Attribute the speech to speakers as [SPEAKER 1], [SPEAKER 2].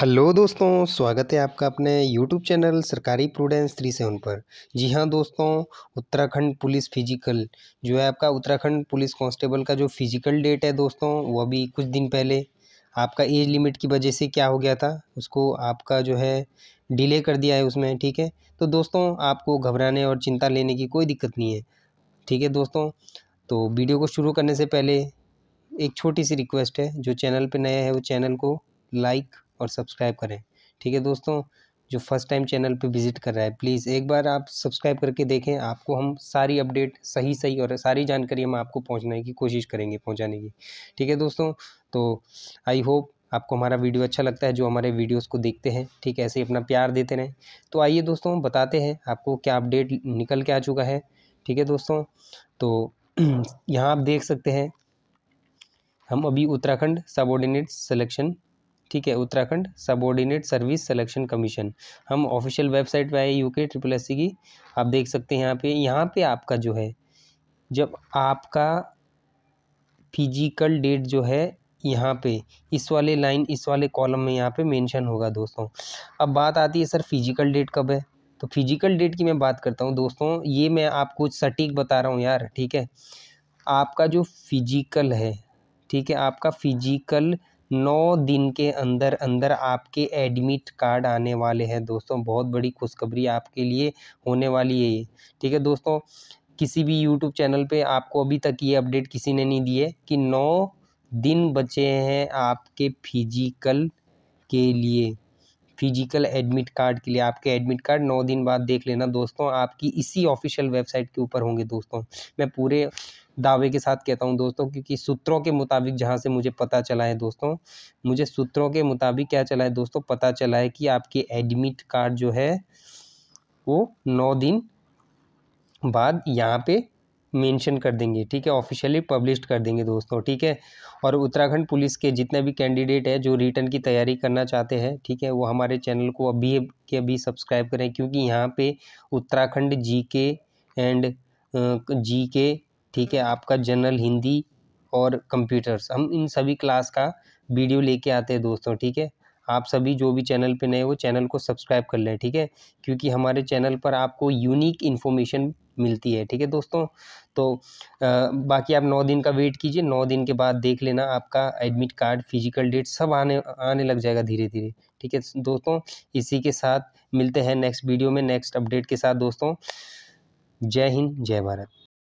[SPEAKER 1] hello दोस्तों स्वागत है आपका अपने यूट्यूब चैनल सरकारी प्रूडेंस थ्री सेवन पर जी हाँ दोस्तों उत्तराखंड पुलिस फिजिकल जो है आपका उत्तराखंड पुलिस कांस्टेबल का जो फिजिकल डेट है दोस्तों वो अभी कुछ दिन पहले आपका एज लिमिट की वजह से क्या हो गया था उसको आपका जो है डिले कर दिया है उसमें ठीक है तो दोस्तों आपको घबराने और चिंता लेने की कोई दिक्कत नहीं है ठीक है दोस्तों तो वीडियो को शुरू करने से पहले एक छोटी सी रिक्वेस्ट है जो चैनल पर नया है वो चैनल को लाइक और सब्सक्राइब करें ठीक है दोस्तों जो फर्स्ट टाइम चैनल पे विज़िट कर रहा है प्लीज़ एक बार आप सब्सक्राइब करके देखें आपको हम सारी अपडेट सही सही और सारी जानकारी हम आपको पहुंचने की कोशिश करेंगे पहुंचाने की ठीक है दोस्तों तो आई होप आपको हमारा वीडियो अच्छा लगता है जो हमारे वीडियोस को देखते हैं ठीक है ऐसे ही अपना प्यार देते रहें तो आइए दोस्तों बताते हैं आपको क्या अपडेट निकल के आ चुका है ठीक है दोस्तों तो यहाँ आप देख सकते हैं हम अभी उत्तराखंड सबऑर्डिनेट सेलेक्शन ठीक है Uttarakhand subordinate service selection commission हम ऑफिशियल वेबसाइट पे आए यूके ट्रिपल एस की आप देख सकते हैं यहाँ पे यहाँ पे आपका जो है जब आपका फिजिकल डेट जो है यहाँ पे इस वाले लाइन इस वाले कॉलम में यहाँ पे मेंशन होगा दोस्तों अब बात आती है सर फिजिकल डेट कब है तो फिजिकल डेट की मैं बात करता हूँ दोस्तों ये मैं आपको सटीक बता रहा हूँ यार ठीक है आपका जो फिजिकल है ठीक है आपका फिजिकल नौ दिन के अंदर अंदर आपके एडमिट कार्ड आने वाले हैं दोस्तों बहुत बड़ी खुशखबरी आपके लिए होने वाली है ये ठीक है दोस्तों किसी भी यूट्यूब चैनल पे आपको अभी तक ये अपडेट किसी ने नहीं दी है कि नौ दिन बचे हैं आपके फिजिकल के लिए फिजिकल एडमिट कार्ड के लिए आपके एडमिट कार्ड नौ दिन बाद देख लेना दोस्तों आपकी इसी ऑफिशियल वेबसाइट के ऊपर होंगे दोस्तों मैं पूरे दावे के साथ कहता हूं दोस्तों क्योंकि सूत्रों के मुताबिक जहां से मुझे पता चला है दोस्तों मुझे सूत्रों के मुताबिक क्या चला है दोस्तों पता चला है कि आपके एडमिट कार्ड जो है वो नौ दिन बाद यहाँ पे मेंशन कर देंगे ठीक है ऑफिशियली पब्लिश कर देंगे दोस्तों ठीक है और उत्तराखंड पुलिस के जितने भी कैंडिडेट हैं जो रिटर्न की तैयारी करना चाहते हैं ठीक है वो हमारे चैनल को अभी के अभी सब्सक्राइब करें क्योंकि यहाँ पे उत्तराखंड जी के एंड जी के ठीक है आपका जनरल हिंदी और कंप्यूटर्स हम इन सभी क्लास का वीडियो लेके आते हैं दोस्तों ठीक है आप सभी जो भी चैनल पे नए हो चैनल को सब्सक्राइब कर लें ठीक है क्योंकि हमारे चैनल पर आपको यूनिक इन्फॉर्मेशन मिलती है ठीक है दोस्तों तो आ, बाकी आप नौ दिन का वेट कीजिए नौ दिन के बाद देख लेना आपका एडमिट कार्ड फिजिकल डेट सब आने आने लग जाएगा धीरे धीरे ठीक है दोस्तों इसी के साथ मिलते हैं नेक्स्ट वीडियो में नेक्स्ट अपडेट के साथ दोस्तों जय हिंद जय भारत